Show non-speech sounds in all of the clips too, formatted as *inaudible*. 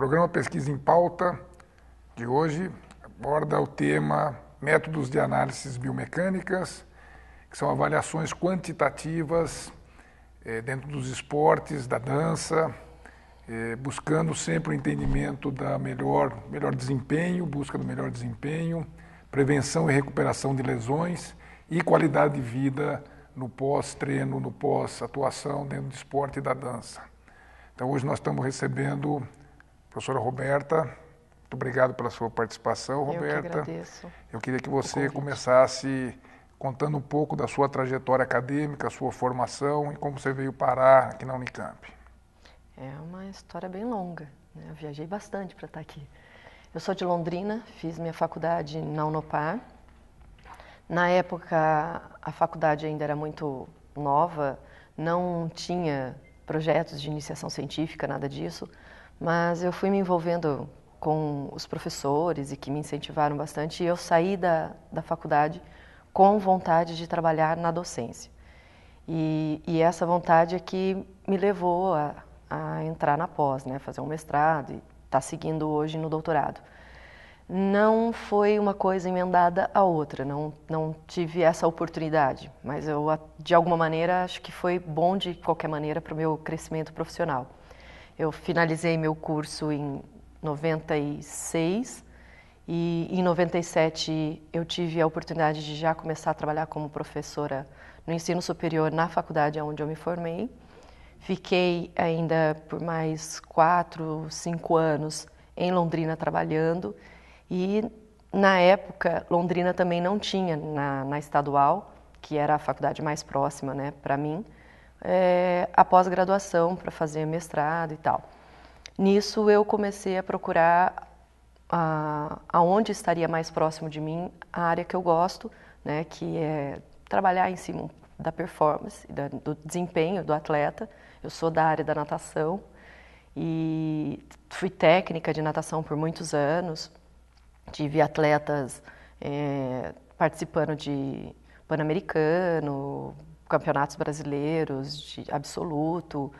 programa Pesquisa em Pauta de hoje aborda o tema métodos de análises biomecânicas, que são avaliações quantitativas eh, dentro dos esportes, da dança, eh, buscando sempre o entendimento da melhor, melhor desempenho, busca do melhor desempenho, prevenção e recuperação de lesões e qualidade de vida no pós-treino, no pós-atuação dentro do esporte e da dança. Então hoje nós estamos recebendo Professora Roberta, muito obrigado pela sua participação, Roberta. Eu que agradeço. Eu queria que você começasse contando um pouco da sua trajetória acadêmica, sua formação e como você veio parar aqui na Unicamp. É uma história bem longa. Né? Eu viajei bastante para estar aqui. Eu sou de Londrina, fiz minha faculdade na Unopar. Na época, a faculdade ainda era muito nova, não tinha projetos de iniciação científica, nada disso. Mas eu fui me envolvendo com os professores e que me incentivaram bastante, e eu saí da, da faculdade com vontade de trabalhar na docência. E, e essa vontade é que me levou a, a entrar na pós, né, fazer um mestrado e está tá seguindo hoje no doutorado. Não foi uma coisa emendada a outra, não, não tive essa oportunidade, mas eu, de alguma maneira, acho que foi bom de qualquer maneira para o meu crescimento profissional. Eu finalizei meu curso em 96 e em 97 eu tive a oportunidade de já começar a trabalhar como professora no ensino superior na faculdade onde eu me formei. Fiquei ainda por mais quatro, cinco anos em Londrina trabalhando e na época Londrina também não tinha na, na estadual, que era a faculdade mais próxima né, para mim, é, a pós-graduação para fazer mestrado e tal. Nisso eu comecei a procurar a, aonde estaria mais próximo de mim a área que eu gosto, né, que é trabalhar em cima da performance, da, do desempenho do atleta. Eu sou da área da natação e fui técnica de natação por muitos anos. Tive atletas é, participando de Pan-Americano, campeonatos brasileiros de absoluto.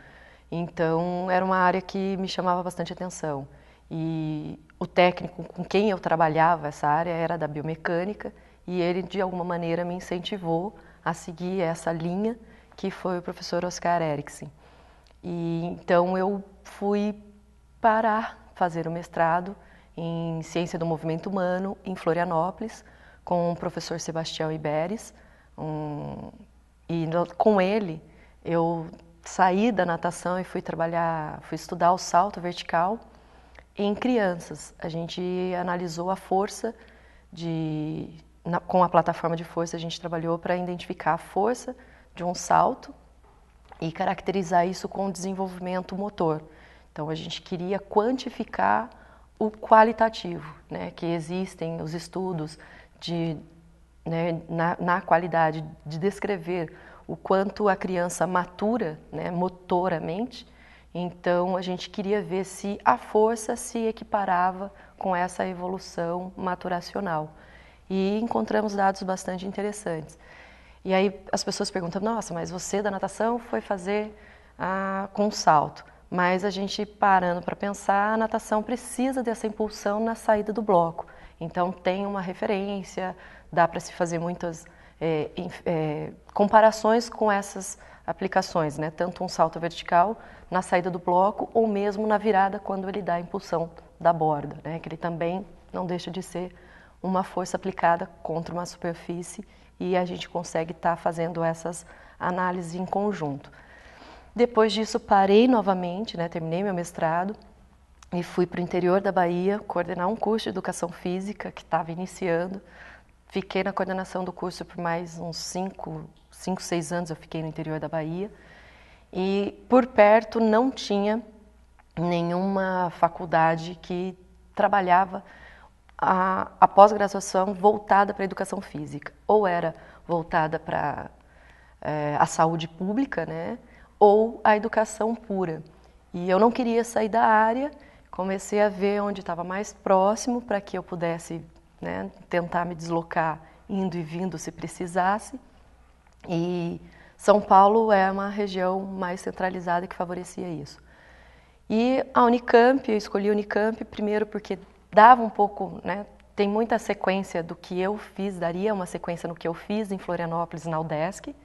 Então era uma área que me chamava bastante atenção. E o técnico com quem eu trabalhava essa área era da biomecânica e ele de alguma maneira me incentivou a seguir essa linha que foi o professor Oscar Eriksen. E então eu fui parar fazer o mestrado em Ciência do Movimento Humano em Florianópolis com o professor Sebastião Iberes, um e no, com ele, eu saí da natação e fui trabalhar, fui estudar o salto vertical em crianças. A gente analisou a força de, na, com a plataforma de força, a gente trabalhou para identificar a força de um salto e caracterizar isso com o desenvolvimento motor. Então a gente queria quantificar o qualitativo, né, que existem os estudos de né, na, na qualidade de descrever o quanto a criança matura né, motoramente. Então a gente queria ver se a força se equiparava com essa evolução maturacional. E encontramos dados bastante interessantes. E aí as pessoas perguntam: nossa, mas você da natação foi fazer ah, com salto. Mas a gente parando para pensar, a natação precisa dessa impulsão na saída do bloco. Então tem uma referência, dá para se fazer muitas é, é, comparações com essas aplicações, né? tanto um salto vertical na saída do bloco ou mesmo na virada quando ele dá a impulsão da borda, né? que ele também não deixa de ser uma força aplicada contra uma superfície e a gente consegue estar tá fazendo essas análises em conjunto. Depois disso, parei novamente, né? terminei meu mestrado e fui para o interior da Bahia coordenar um curso de educação física que estava iniciando Fiquei na coordenação do curso por mais uns 5, cinco, 6 anos, eu fiquei no interior da Bahia. E por perto não tinha nenhuma faculdade que trabalhava a, a pós-graduação voltada para a educação física. Ou era voltada para é, eh, a saúde pública, né? ou a educação pura. E eu não queria sair da área, comecei a ver onde estava mais próximo para que eu pudesse né? tentar me deslocar indo e vindo se precisasse. E São Paulo é uma região mais centralizada que favorecia isso. E a Unicamp, eu escolhi a Unicamp primeiro porque dava um pouco, né? tem muita sequência do que eu fiz, daria uma sequência no que eu fiz em Florianópolis, na UDESC.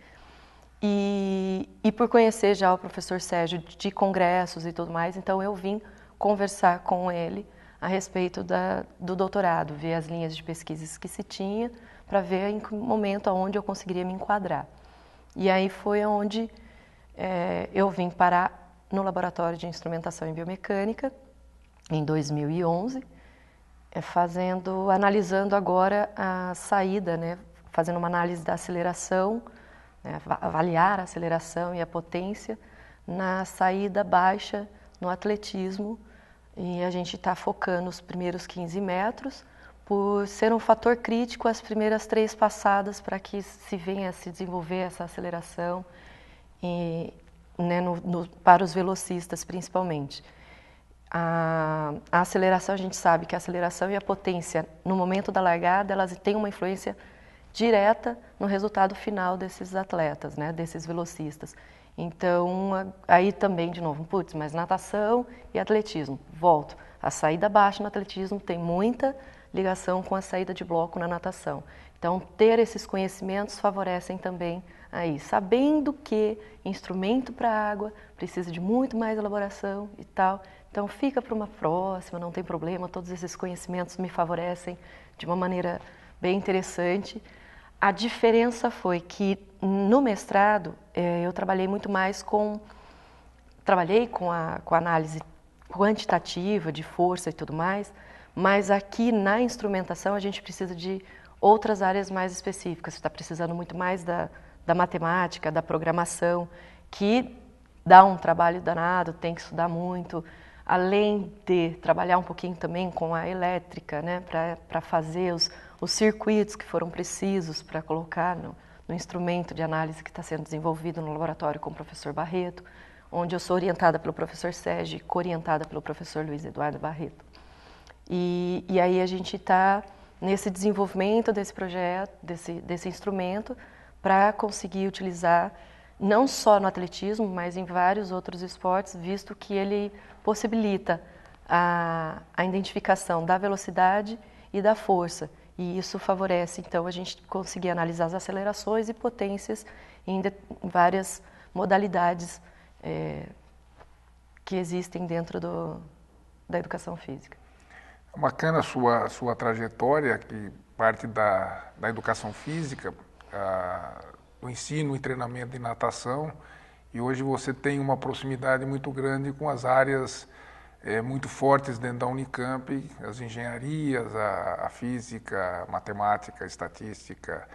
E, e por conhecer já o professor Sérgio de congressos e tudo mais, então eu vim conversar com ele a respeito da, do doutorado, ver as linhas de pesquisas que se tinha, para ver em que momento aonde eu conseguiria me enquadrar. E aí foi onde é, eu vim parar no Laboratório de Instrumentação em Biomecânica, em 2011, eh, fazendo, analisando agora a saída, né, fazendo uma análise da aceleração, né, avaliar a aceleração e a potência na saída baixa no atletismo e a gente está focando os primeiros 15 metros por ser um fator crítico as primeiras três passadas para que se venha a se desenvolver essa aceleração e, né, no, no, para os velocistas principalmente. A, a, aceleração, a gente sabe que a aceleração e a potência no momento da largada, elas têm uma influência direta no resultado final desses atletas, né, desses velocistas. Então, aí também, de novo, putz, mas natação e atletismo. Volto. A saída baixa no atletismo tem muita ligação com a saída de bloco na natação. Então, ter esses conhecimentos favorecem também aí, sabendo que instrumento para água precisa de muito mais elaboração e tal. Então, fica para uma próxima, não tem problema, todos esses conhecimentos me favorecem de uma maneira bem interessante. A diferença foi que no mestrado é, eu trabalhei muito mais com trabalhei com a com a análise quantitativa de força e tudo mais, mas aqui na instrumentação a gente precisa de outras áreas mais específicas. Está precisando muito mais da, da matemática, da programação, que dá um trabalho danado, tem que estudar muito, além de trabalhar um pouquinho também com a elétrica, né, para fazer os os circuitos que foram precisos para colocar no, no instrumento de análise que está sendo desenvolvido no laboratório com o professor Barreto, onde eu sou orientada pelo professor Sérgio e co-orientada pelo professor Luiz Eduardo Barreto. E, e aí a gente está nesse desenvolvimento desse projeto, desse, desse instrumento, para conseguir utilizar não só no atletismo, mas em vários outros esportes, visto que ele possibilita a, a identificação da velocidade e da força. E isso favorece, então, a gente conseguir analisar as acelerações e potências em, de, em várias modalidades é, que existem dentro do, da educação física. Bacana a sua, sua trajetória, que parte da, da educação física, a, do ensino e treinamento de natação, e hoje você tem uma proximidade muito grande com as áreas é, muito fortes dentro da Unicamp, as engenharias, a, a física, a matemática, a estatística.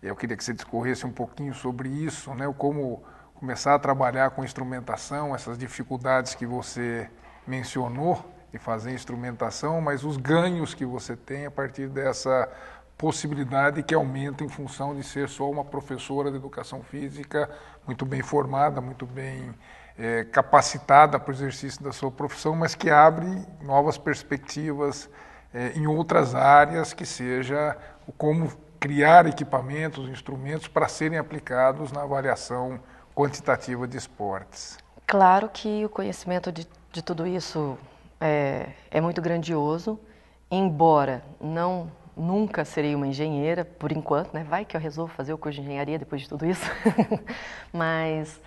Eu queria que você discorresse um pouquinho sobre isso, né? como começar a trabalhar com instrumentação, essas dificuldades que você mencionou de fazer instrumentação, mas os ganhos que você tem a partir dessa possibilidade que aumenta em função de ser só uma professora de educação física muito bem formada, muito bem é, capacitada para o exercício da sua profissão, mas que abre novas perspectivas é, em outras áreas, que seja como criar equipamentos, instrumentos para serem aplicados na avaliação quantitativa de esportes. Claro que o conhecimento de, de tudo isso é, é muito grandioso, embora não nunca serei uma engenheira, por enquanto, né? Vai que eu resolvo fazer o curso de engenharia depois de tudo isso. *laughs* Mas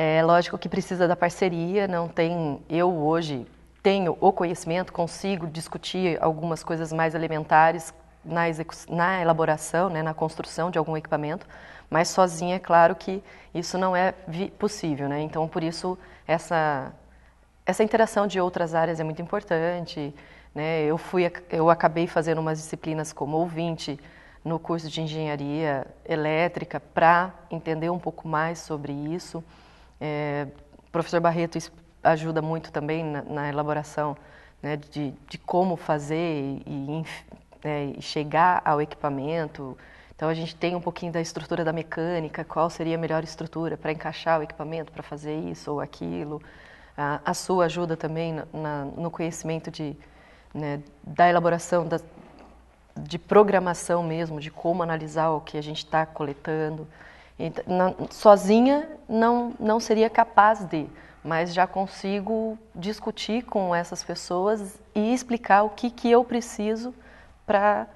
é lógico que precisa da parceria, não tem. Eu hoje tenho o conhecimento, consigo discutir algumas coisas mais elementares na, na elaboração, né, na construção de algum equipamento, mas sozinha é claro que isso não é possível, né? Então por isso essa essa interação de outras áreas é muito importante, né? Eu fui eu acabei fazendo umas disciplinas como ouvinte no curso de engenharia elétrica para entender um pouco mais sobre isso. É, o professor Barreto ajuda muito também na, na elaboração né, de, de, como fazer e, é, e, chegar ao equipamento, então a gente tem um pouquinho da estrutura da mecânica, qual seria a melhor estrutura para encaixar o equipamento, para fazer isso ou aquilo. A, a sua ajuda também na, na, no conhecimento de, né, da elaboração, da, de programação mesmo, de como analisar o que a gente está coletando. Então, sozinha não, não seria capaz de, mas já consigo discutir com essas pessoas e explicar o que, que eu preciso para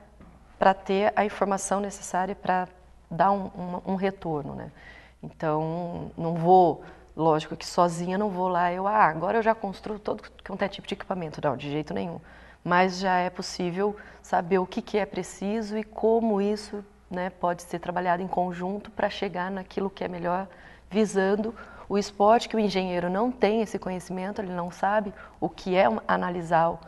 ter a informação necessária para dar um, um, um, retorno. Né? Então, não vou, lógico que sozinha não vou lá, eu, ah, agora eu já construo todo quanto é tipo de equipamento. Não, de jeito nenhum. Mas já é possível saber o que, que é preciso e como isso né, pode ser trabalhado em conjunto para chegar naquilo que é melhor, visando o esporte que o engenheiro não tem esse conhecimento, ele não sabe o que é analisar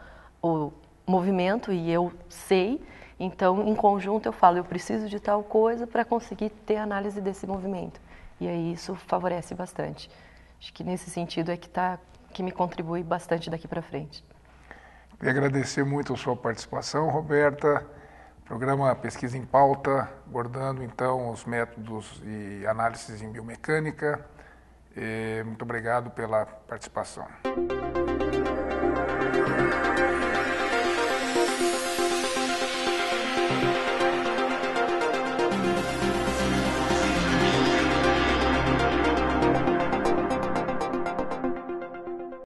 o movimento e eu sei, então em conjunto eu falo, eu preciso de tal coisa para conseguir ter análise desse movimento. E aí isso favorece bastante. Acho que nesse sentido é que tá que me contribui bastante daqui para frente. Queria agradecer muito a sua participação, Roberta. Programa Pesquisa em Pauta, abordando então os métodos e análises em biomecânica. E eh, muito obrigado pela participação.